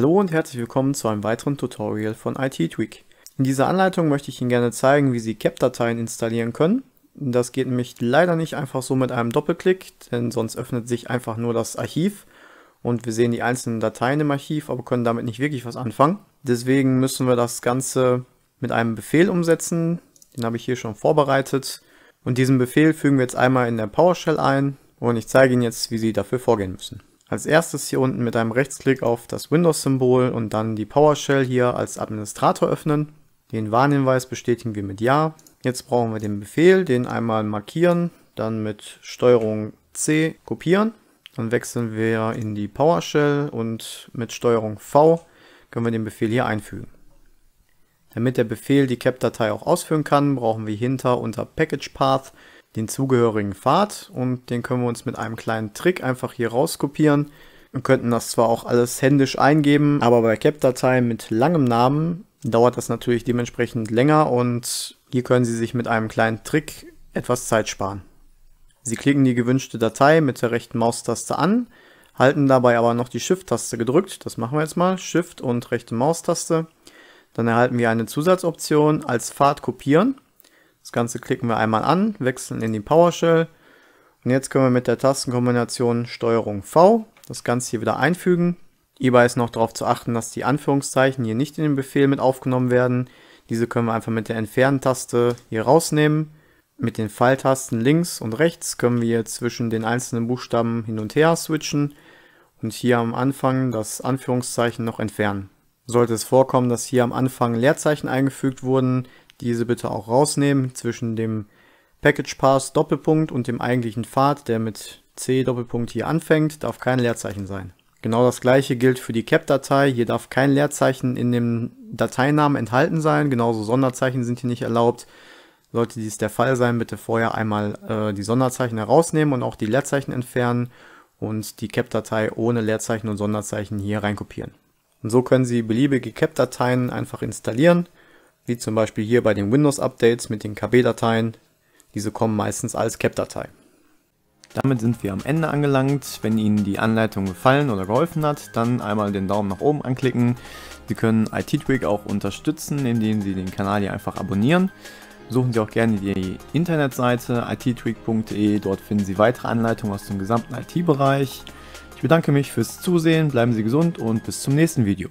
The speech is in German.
Hallo und herzlich willkommen zu einem weiteren Tutorial von IT-Tweak. In dieser Anleitung möchte ich Ihnen gerne zeigen, wie Sie CAP-Dateien installieren können. Das geht nämlich leider nicht einfach so mit einem Doppelklick, denn sonst öffnet sich einfach nur das Archiv und wir sehen die einzelnen Dateien im Archiv, aber können damit nicht wirklich was anfangen. Deswegen müssen wir das Ganze mit einem Befehl umsetzen, den habe ich hier schon vorbereitet. Und diesen Befehl fügen wir jetzt einmal in der PowerShell ein und ich zeige Ihnen jetzt, wie Sie dafür vorgehen müssen. Als erstes hier unten mit einem Rechtsklick auf das Windows-Symbol und dann die PowerShell hier als Administrator öffnen. Den Warnhinweis bestätigen wir mit Ja. Jetzt brauchen wir den Befehl, den einmal markieren, dann mit STRG C kopieren. Dann wechseln wir in die PowerShell und mit STRG V können wir den Befehl hier einfügen. Damit der Befehl die CAP-Datei auch ausführen kann, brauchen wir hinter unter Package Path den zugehörigen Pfad und den können wir uns mit einem kleinen Trick einfach hier rauskopieren und könnten das zwar auch alles händisch eingeben, aber bei CAP-Dateien mit langem Namen dauert das natürlich dementsprechend länger und hier können Sie sich mit einem kleinen Trick etwas Zeit sparen. Sie klicken die gewünschte Datei mit der rechten Maustaste an, halten dabei aber noch die Shift-Taste gedrückt, das machen wir jetzt mal, Shift und rechte Maustaste. Dann erhalten wir eine Zusatzoption als Pfad kopieren das Ganze klicken wir einmal an, wechseln in die PowerShell und jetzt können wir mit der Tastenkombination STRG V das Ganze hier wieder einfügen. Hierbei ist noch darauf zu achten, dass die Anführungszeichen hier nicht in den Befehl mit aufgenommen werden. Diese können wir einfach mit der Entfernen-Taste hier rausnehmen. Mit den Pfeiltasten links und rechts können wir zwischen den einzelnen Buchstaben hin und her switchen und hier am Anfang das Anführungszeichen noch entfernen. Sollte es vorkommen, dass hier am Anfang Leerzeichen eingefügt wurden, diese bitte auch rausnehmen zwischen dem Package Pass Doppelpunkt und dem eigentlichen Pfad, der mit C Doppelpunkt hier anfängt, darf kein Leerzeichen sein. Genau das gleiche gilt für die CAP-Datei. Hier darf kein Leerzeichen in dem Dateinamen enthalten sein. Genauso Sonderzeichen sind hier nicht erlaubt. Sollte dies der Fall sein, bitte vorher einmal äh, die Sonderzeichen herausnehmen und auch die Leerzeichen entfernen und die CAP-Datei ohne Leerzeichen und Sonderzeichen hier reinkopieren. Und so können Sie beliebige CAP-Dateien einfach installieren wie zum Beispiel hier bei den Windows-Updates mit den KB-Dateien. Diese kommen meistens als CAP-Datei. Damit sind wir am Ende angelangt. Wenn Ihnen die Anleitung gefallen oder geholfen hat, dann einmal den Daumen nach oben anklicken. Sie können IT-Twig auch unterstützen, indem Sie den Kanal hier einfach abonnieren. Suchen Sie auch gerne die Internetseite ittweak.de, dort finden Sie weitere Anleitungen aus dem gesamten IT-Bereich. Ich bedanke mich fürs Zusehen, bleiben Sie gesund und bis zum nächsten Video.